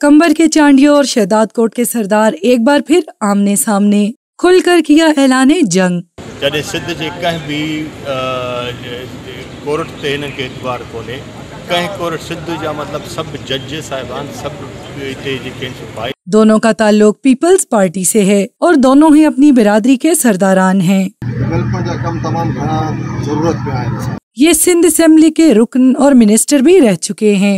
कंबर के चांडियों और शहदाद कोट के सरदार एक बार फिर आमने सामने खुलकर किया ऐलान जंग जॾहिं सिंध जे कंहिं कोर्ट ते हिननि खे कोर्ट जा मतलब जज साहिबान दोनों का ताल्लुक पीपल्स पार्टी से है और दोनों ही अपनी बिरादरी के सरदारान हैं डेवलपमेंट जा कम ज़रूरत ये सिंध असम्बली के रुकन और मिनिस्टर भी रह चुके हैं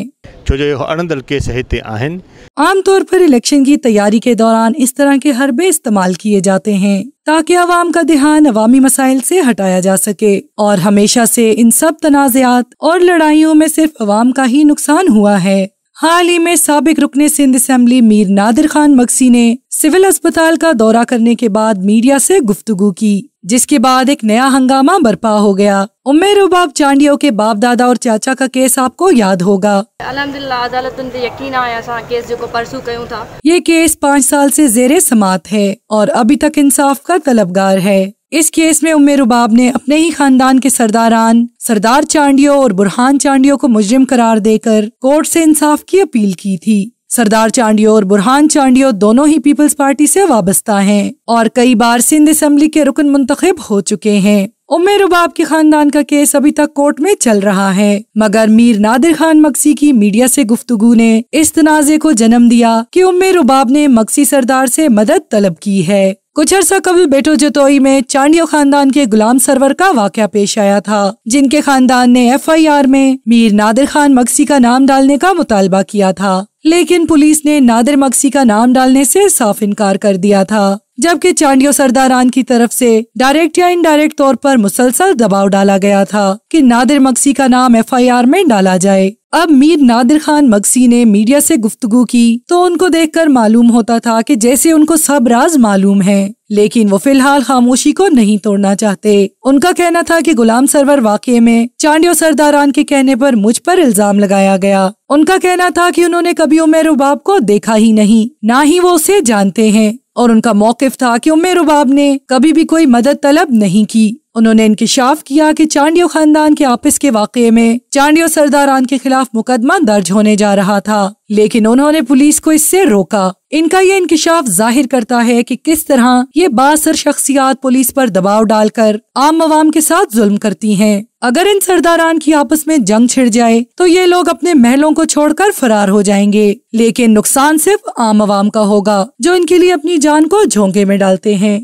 जो जो अणंदल के सहित आहिनि आमतौर पर इलेक्शन की तैयारी के दौरान इस तरह के हरबे इस्तेमाल किए जाते हैं ताकि आवाम का ध्यान अवामी मसाइल से हटाया जा सके और हमेशा से इन सब तनाज़ात और लड़ाइयों में सिर्फ अवाम का ही नुकसान हुआ है हाल ही में सबक रुकने सिंध असम्बली मीर नादिर खान मक्सी ने सिविल अस्पताल का दौरा करने के बाद मीडिया से गुफ्तगु की जिसके बाद एक नया हंगामा बर्पा हो गया उमेर उबाब चांडियो के बाप दादा और चाचा का केस आपको याद होगा अलहमदिल्ला अदालत ते यकीन आया केस जो को परसू था ये केस पाँच साल से जेरे समात है और अभी तक इंसाफ का तलबगार है इस केस में उम्र रुबाब ने अपने ही खानदान के सरदारान सरदार चांडियो और बुरहान चांडियो को मुजरिम करार देकर कोर्ट से इंसाफ की अपील की थी सरदार चांडियो और बुरहान चांडियो दोनों ही पीपल्स पार्टी से वाबस्ता हैं और कई बार सिंध असम्बली के रुकन मुंतखब हो चुके हैं उमर रुबाब के खानदान का केस अभी तक कोर्ट में चल रहा है मगर मीर नादिर खान मक्सी की मीडिया से गुफ्तगु ने इस तनाजे को जन्म दिया कि उमर रुबाब ने मक्सी सरदार से मदद तलब की है कुछ अरसा कबल बेटो जतोई में चांडियो खानदान के गुलाम सरवर का वाक़ पेश आया था जिनके खानदान ने एफ आई आर में मीर नादिर खान मक्सी का नाम डालने का मुतालबा किया था लेकिन पुलिस ने नादिर मक्सी का नाम डालने से साफ इनकार कर दिया था जबकि चांडियो सरदारान की तरफ से डायरेक्ट या इनडायरेक्ट तौर पर मुसलसल दबाव डाला गया था कि नादिर मक्सी का नाम एफआईआर में डाला जाए अब मीर नादिर खान मक्सी ने मीडिया से गुफ्तगू की तो उनको देखकर मालूम होता था कि जैसे उनको सब राज मालूम है लेकिन वो फिलहाल खामोशी को नहीं तोड़ना चाहते उनका कहना था कि गुलाम सरवर वाकये में चांडियो सरदारान के कहने पर मुझ पर इल्जाम लगाया गया उनका कहना था कि उन्होंने कभी उमेर उबाब को देखा ही नहीं ना ही वो उसे जानते हैं और उनका मौकफ था कि उमेर उबाब ने कभी भी कोई मदद तलब नहीं की उन्होंने इंकशाफ किया कि चांडियो खानदान के आपस के वाकये में चांडियो सरदारान के खिलाफ मुकदमा दर्ज होने जा रहा था लेकिन उन्होंने पुलिस को इससे रोका इनका ये इंकशाफ जाहिर करता है कि किस तरह ये बासर शख्सियात पुलिस पर दबाव डालकर आम आवाम के साथ जुल्म करती हैं। अगर इन सरदारान की आपस में जंग छिड़ जाए तो ये लोग अपने महलों को छोड़कर फरार हो जाएंगे लेकिन नुकसान सिर्फ आम आवाम का होगा जो इनके लिए अपनी जान को झोंके में डालते हैं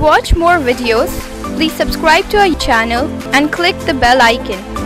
watch more videos, please subscribe to our channel and click the bell icon.